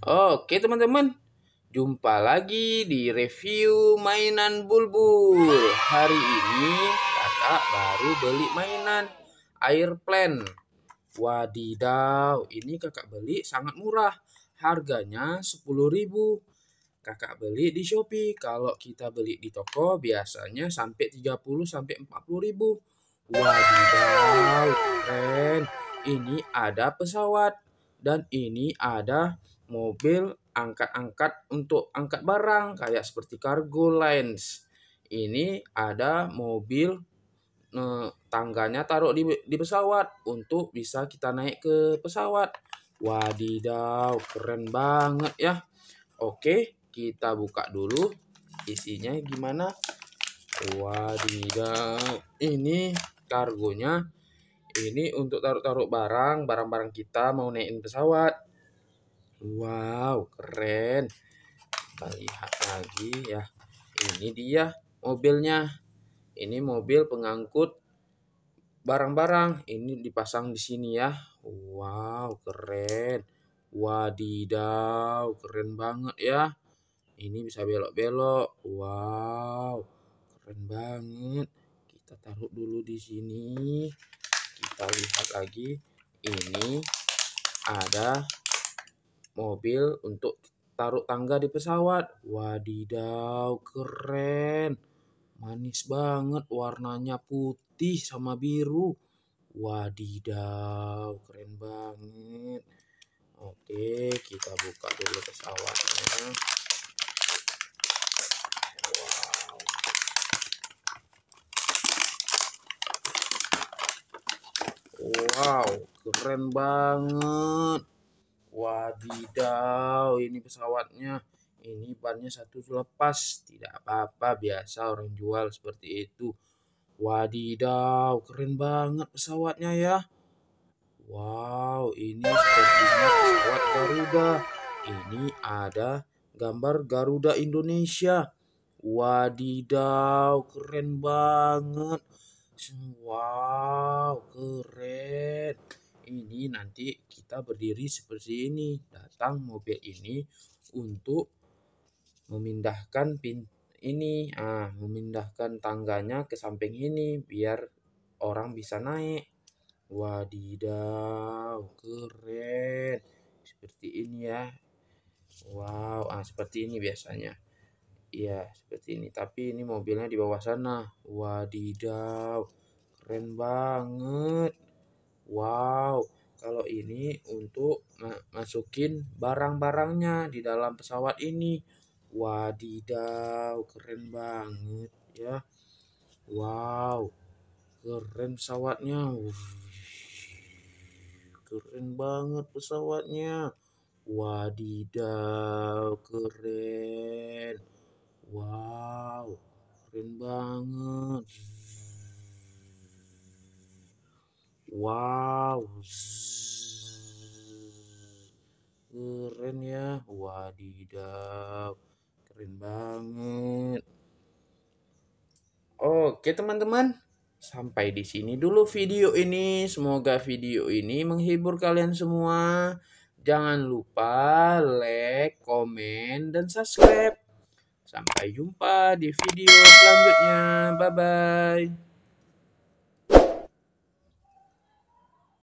Oke teman-teman, jumpa lagi di review mainan Bulbul. Hari ini kakak baru beli mainan airplane. Wadidaw, ini kakak beli sangat murah. Harganya 10.000. Kakak beli di Shopee. Kalau kita beli di toko biasanya sampai 30 sampai 40.000. Wadidaw, keren. Ini ada pesawat dan ini ada mobil angkat-angkat untuk angkat barang kayak seperti cargo lines. Ini ada mobil eh, tangganya taruh di, di pesawat untuk bisa kita naik ke pesawat. Wadidaw, keren banget ya. Oke, kita buka dulu isinya gimana. Wadidaw, ini kargonya ini untuk taruh-taruh barang, barang-barang kita mau naikin pesawat. Wow, keren. Kita lihat lagi ya. Ini dia mobilnya. Ini mobil pengangkut barang-barang. Ini dipasang di sini ya. Wow, keren. Wadidaw, keren banget ya. Ini bisa belok-belok. Wow, keren banget. Kita taruh dulu di sini kita lihat lagi ini ada mobil untuk taruh tangga di pesawat. Wadidaw, keren. Manis banget warnanya putih sama biru. Wadidaw, keren banget. Oke, kita buka dulu pesawatnya. Wow, keren banget. Wadidaw, ini pesawatnya. Ini bannya satu lepas. Tidak apa-apa, biasa orang jual seperti itu. Wadidaw, keren banget pesawatnya ya. Wow, ini sepertinya pesawat Garuda. Ini ada gambar Garuda Indonesia. Wadidaw, keren banget action wow keren ini nanti kita berdiri seperti ini datang mobil ini untuk memindahkan pin ini ah memindahkan tangganya ke samping ini biar orang bisa naik wadidaw keren seperti ini ya wow ah seperti ini biasanya Iya, seperti ini. Tapi ini mobilnya di bawah sana. Wadidaw. Keren banget. Wow. Kalau ini untuk masukin barang-barangnya di dalam pesawat ini. Wadidaw, keren banget ya. Wow. Keren pesawatnya. Keren banget pesawatnya. Wadidaw, keren wow keren banget wow keren ya wadidaw keren banget oke teman-teman sampai di sini dulu video ini semoga video ini menghibur kalian semua Jangan lupa like, komen, dan subscribe. Sampai jumpa di video selanjutnya. Bye-bye.